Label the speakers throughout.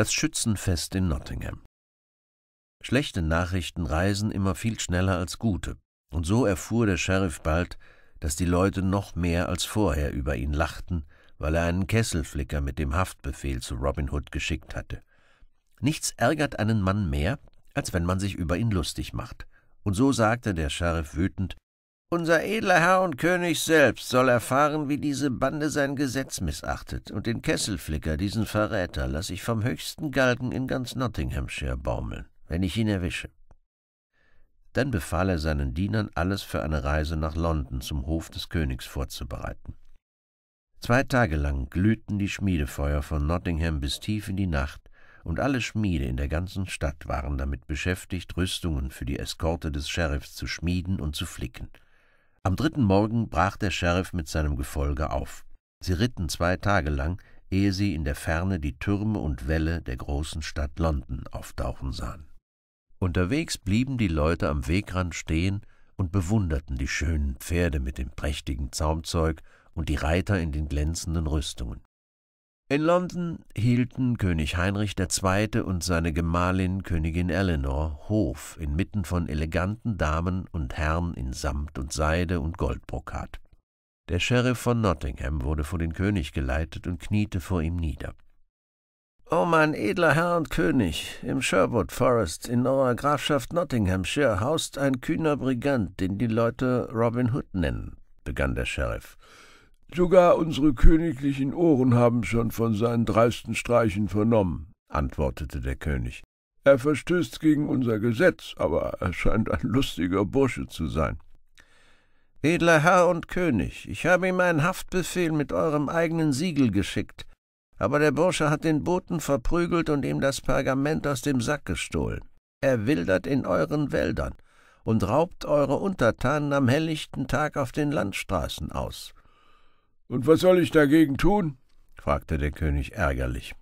Speaker 1: das Schützenfest in Nottingham. Schlechte Nachrichten reisen immer viel schneller als gute, und so erfuhr der Sheriff bald, dass die Leute noch mehr als vorher über ihn lachten, weil er einen Kesselflicker mit dem Haftbefehl zu Robin Hood geschickt hatte. Nichts ärgert einen Mann mehr, als wenn man sich über ihn lustig macht. Und so sagte der Sheriff wütend, unser edler Herr und König selbst soll erfahren, wie diese Bande sein Gesetz missachtet, und den Kesselflicker, diesen Verräter, lasse ich vom höchsten Galgen in ganz Nottinghamshire baumeln, wenn ich ihn erwische. Dann befahl er seinen Dienern, alles für eine Reise nach London zum Hof des Königs vorzubereiten. Zwei Tage lang glühten die Schmiedefeuer von Nottingham bis tief in die Nacht, und alle Schmiede in der ganzen Stadt waren damit beschäftigt, Rüstungen für die Eskorte des Sheriffs zu schmieden und zu flicken. Am dritten Morgen brach der Sheriff mit seinem Gefolge auf. Sie ritten zwei Tage lang, ehe sie in der Ferne die Türme und Wälle der großen Stadt London auftauchen sahen. Unterwegs blieben die Leute am Wegrand stehen und bewunderten die schönen Pferde mit dem prächtigen Zaumzeug und die Reiter in den glänzenden Rüstungen. In London hielten König Heinrich II. und seine Gemahlin Königin Eleanor Hof inmitten von eleganten Damen und Herren in Samt und Seide und Goldbrokat. Der Sheriff von Nottingham wurde vor den König geleitet und kniete vor ihm nieder. O mein edler Herr und König, im Sherwood Forest in eurer Grafschaft Nottinghamshire haust ein kühner Brigant, den die Leute Robin Hood nennen, begann der Sheriff. Sogar unsere königlichen Ohren haben schon von seinen dreisten Streichen vernommen, antwortete der König. Er verstößt gegen unser Gesetz, aber er scheint ein lustiger Bursche zu sein. Edler Herr und König, ich habe ihm einen Haftbefehl mit eurem eigenen Siegel geschickt, aber der Bursche hat den Boten verprügelt und ihm das Pergament aus dem Sack gestohlen. Er wildert in euren Wäldern und raubt eure Untertanen am helllichten Tag auf den Landstraßen aus. Und was soll ich dagegen tun? fragte der König ärgerlich.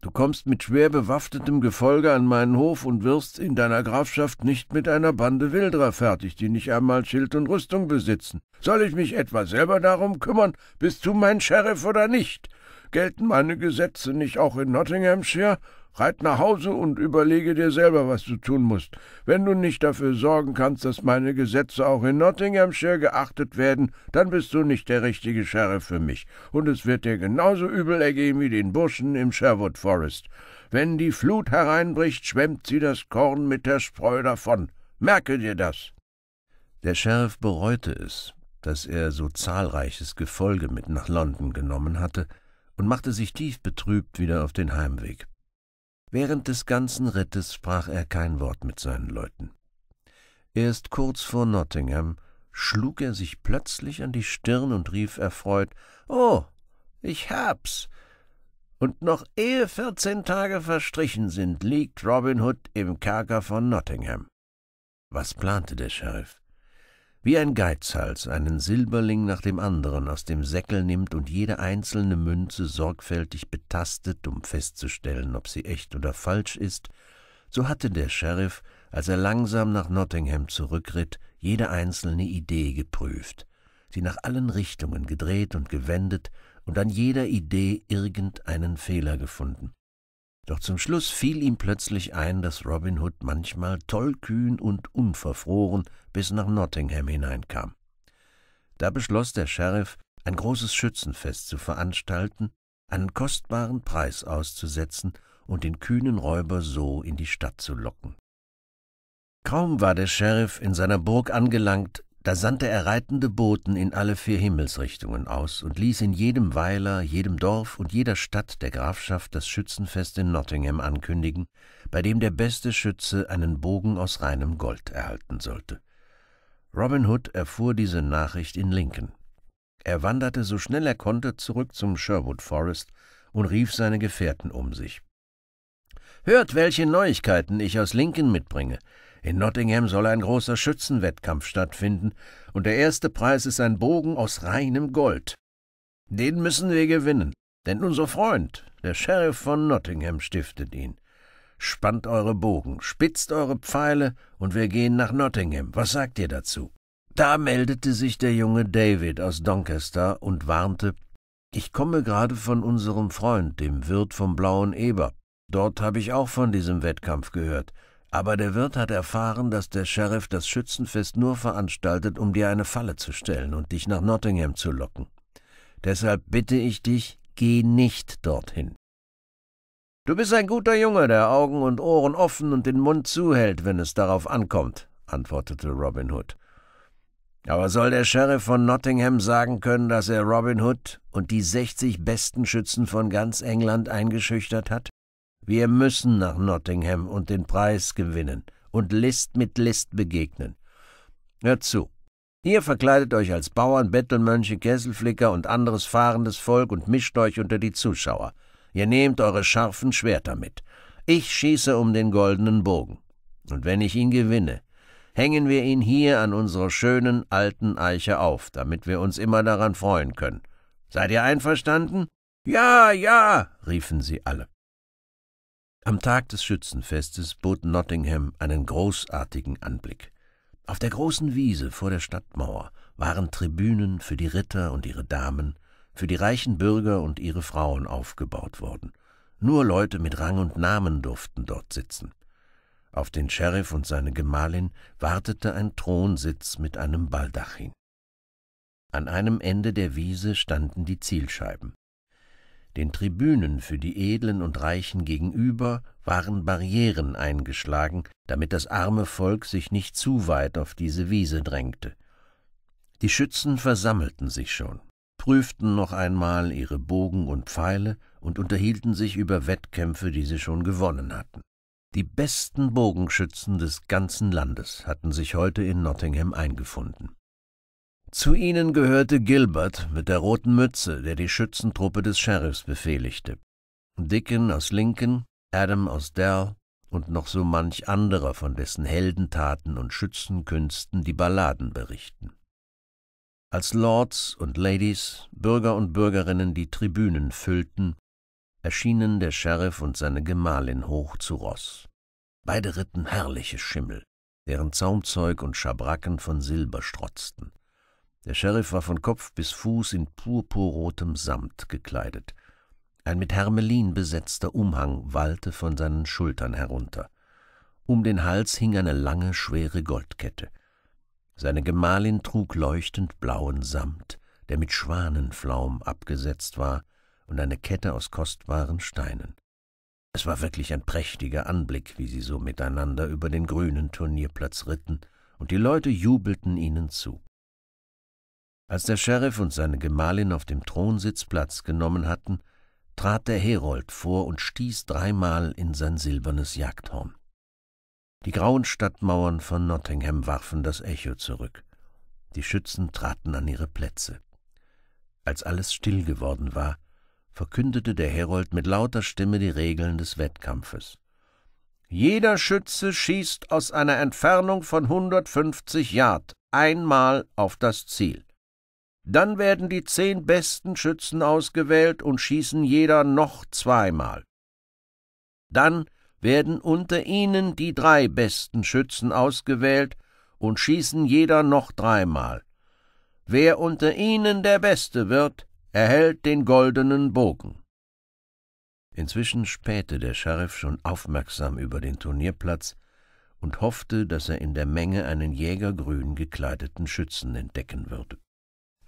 Speaker 1: Du kommst mit schwer bewaffnetem Gefolge an meinen Hof und wirst in deiner Grafschaft nicht mit einer Bande Wilderer fertig, die nicht einmal Schild und Rüstung besitzen. Soll ich mich etwa selber darum kümmern, bist du mein Sheriff oder nicht? gelten meine Gesetze nicht auch in Nottinghamshire? Reit nach Hause und überlege dir selber, was du tun musst. Wenn du nicht dafür sorgen kannst, dass meine Gesetze auch in Nottinghamshire geachtet werden, dann bist du nicht der richtige Sheriff für mich, und es wird dir genauso übel ergehen wie den Burschen im Sherwood Forest. Wenn die Flut hereinbricht, schwemmt sie das Korn mit der Spreu davon. Merke dir das. Der Sheriff bereute es, dass er so zahlreiches Gefolge mit nach London genommen hatte, und machte sich tief betrübt wieder auf den Heimweg. Während des ganzen Rittes sprach er kein Wort mit seinen Leuten. Erst kurz vor Nottingham schlug er sich plötzlich an die Stirn und rief erfreut Oh, ich hab's. Und noch ehe vierzehn Tage verstrichen sind, liegt Robin Hood im Kerker von Nottingham. Was plante der Sheriff? wie ein Geizhals einen Silberling nach dem anderen aus dem Säckel nimmt und jede einzelne Münze sorgfältig betastet, um festzustellen, ob sie echt oder falsch ist, so hatte der Sheriff, als er langsam nach Nottingham zurückritt, jede einzelne Idee geprüft, sie nach allen Richtungen gedreht und gewendet und an jeder Idee irgendeinen Fehler gefunden. Doch zum Schluss fiel ihm plötzlich ein, dass Robin Hood manchmal tollkühn und unverfroren bis nach Nottingham hineinkam. Da beschloss der Sheriff, ein großes Schützenfest zu veranstalten, einen kostbaren Preis auszusetzen und den kühnen Räuber so in die Stadt zu locken. Kaum war der Sheriff in seiner Burg angelangt, da sandte er reitende Boten in alle vier Himmelsrichtungen aus und ließ in jedem Weiler, jedem Dorf und jeder Stadt der Grafschaft das Schützenfest in Nottingham ankündigen, bei dem der beste Schütze einen Bogen aus reinem Gold erhalten sollte. Robin Hood erfuhr diese Nachricht in Lincoln. Er wanderte so schnell er konnte zurück zum Sherwood Forest und rief seine Gefährten um sich. Hört, welche Neuigkeiten ich aus Lincoln mitbringe. In Nottingham soll ein großer Schützenwettkampf stattfinden, und der erste Preis ist ein Bogen aus reinem Gold. Den müssen wir gewinnen, denn unser Freund, der Sheriff von Nottingham, stiftet ihn. Spannt eure Bogen, spitzt eure Pfeile, und wir gehen nach Nottingham. Was sagt ihr dazu? Da meldete sich der junge David aus Doncaster und warnte Ich komme gerade von unserem Freund, dem Wirt vom Blauen Eber. Dort habe ich auch von diesem Wettkampf gehört aber der Wirt hat erfahren, dass der Sheriff das Schützenfest nur veranstaltet, um dir eine Falle zu stellen und dich nach Nottingham zu locken. Deshalb bitte ich dich, geh nicht dorthin. Du bist ein guter Junge, der Augen und Ohren offen und den Mund zuhält, wenn es darauf ankommt, antwortete Robin Hood. Aber soll der Sheriff von Nottingham sagen können, dass er Robin Hood und die sechzig besten Schützen von ganz England eingeschüchtert hat? Wir müssen nach Nottingham und den Preis gewinnen und List mit List begegnen. Hört zu. Ihr verkleidet euch als Bauern, Bettelmönche, Kesselflicker und anderes fahrendes Volk und mischt euch unter die Zuschauer. Ihr nehmt eure scharfen Schwerter mit. Ich schieße um den goldenen Bogen. Und wenn ich ihn gewinne, hängen wir ihn hier an unserer schönen alten Eiche auf, damit wir uns immer daran freuen können. Seid ihr einverstanden? Ja, ja, riefen sie alle. Am Tag des Schützenfestes bot Nottingham einen großartigen Anblick. Auf der großen Wiese vor der Stadtmauer waren Tribünen für die Ritter und ihre Damen, für die reichen Bürger und ihre Frauen aufgebaut worden. Nur Leute mit Rang und Namen durften dort sitzen. Auf den Sheriff und seine Gemahlin wartete ein Thronsitz mit einem Baldachin. An einem Ende der Wiese standen die Zielscheiben. Den Tribünen für die Edlen und Reichen gegenüber waren Barrieren eingeschlagen, damit das arme Volk sich nicht zu weit auf diese Wiese drängte. Die Schützen versammelten sich schon, prüften noch einmal ihre Bogen und Pfeile und unterhielten sich über Wettkämpfe, die sie schon gewonnen hatten. Die besten Bogenschützen des ganzen Landes hatten sich heute in Nottingham eingefunden. Zu ihnen gehörte Gilbert mit der roten Mütze, der die Schützentruppe des Sheriffs befehligte. Dicken aus Lincoln, Adam aus Dell und noch so manch anderer, von dessen Heldentaten und Schützenkünsten die Balladen berichten. Als Lords und Ladies, Bürger und Bürgerinnen die Tribünen füllten, erschienen der Sheriff und seine Gemahlin hoch zu Ross. Beide ritten herrliche Schimmel, deren Zaumzeug und Schabracken von Silber strotzten. Der Sheriff war von Kopf bis Fuß in purpurrotem Samt gekleidet. Ein mit Hermelin besetzter Umhang wallte von seinen Schultern herunter. Um den Hals hing eine lange, schwere Goldkette. Seine Gemahlin trug leuchtend blauen Samt, der mit Schwanenflaum abgesetzt war, und eine Kette aus kostbaren Steinen. Es war wirklich ein prächtiger Anblick, wie sie so miteinander über den grünen Turnierplatz ritten, und die Leute jubelten ihnen zu. Als der Sheriff und seine Gemahlin auf dem Thronsitz Platz genommen hatten, trat der Herold vor und stieß dreimal in sein silbernes Jagdhorn. Die grauen Stadtmauern von Nottingham warfen das Echo zurück. Die Schützen traten an ihre Plätze. Als alles still geworden war, verkündete der Herold mit lauter Stimme die Regeln des Wettkampfes. Jeder Schütze schießt aus einer Entfernung von 150 Yard einmal auf das Ziel. Dann werden die zehn besten Schützen ausgewählt und schießen jeder noch zweimal. Dann werden unter ihnen die drei besten Schützen ausgewählt und schießen jeder noch dreimal. Wer unter ihnen der Beste wird, erhält den goldenen Bogen. Inzwischen spähte der Sheriff schon aufmerksam über den Turnierplatz und hoffte, dass er in der Menge einen jägergrün gekleideten Schützen entdecken würde.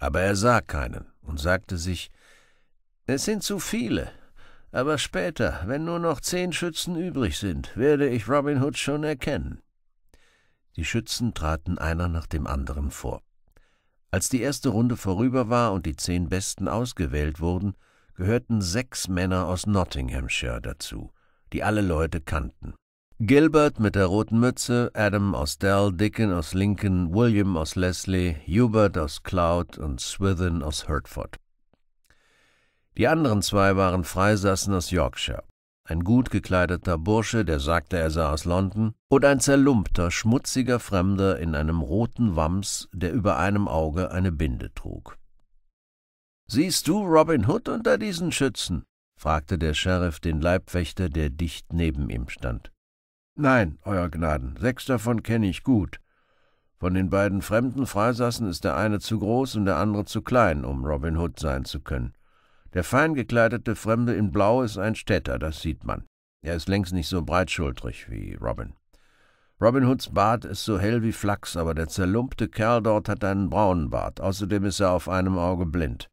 Speaker 1: Aber er sah keinen und sagte sich, es sind zu viele, aber später, wenn nur noch zehn Schützen übrig sind, werde ich Robin Hood schon erkennen. Die Schützen traten einer nach dem anderen vor. Als die erste Runde vorüber war und die zehn Besten ausgewählt wurden, gehörten sechs Männer aus Nottinghamshire dazu, die alle Leute kannten. Gilbert mit der roten Mütze, Adam aus Dell, Dickon aus Lincoln, William aus Leslie, Hubert aus Cloud und Swithin aus Hertford. Die anderen zwei waren Freisassen aus Yorkshire, ein gut gekleideter Bursche, der sagte, er sei aus London, und ein zerlumpter, schmutziger Fremder in einem roten Wams, der über einem Auge eine Binde trug. Siehst du Robin Hood unter diesen Schützen? fragte der Sheriff den Leibwächter, der dicht neben ihm stand. Nein, Euer Gnaden, sechs davon kenne ich gut. Von den beiden fremden Freisassen ist der eine zu groß und der andere zu klein, um Robin Hood sein zu können. Der fein gekleidete Fremde in Blau ist ein Städter, das sieht man. Er ist längst nicht so breitschultrig wie Robin. Robin Hoods Bart ist so hell wie Flachs, aber der zerlumpte Kerl dort hat einen braunen Bart. Außerdem ist er auf einem Auge blind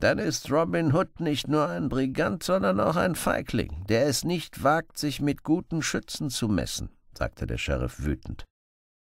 Speaker 1: dann ist Robin Hood nicht nur ein Brigant, sondern auch ein Feigling, der es nicht wagt, sich mit guten Schützen zu messen, sagte der Sheriff wütend.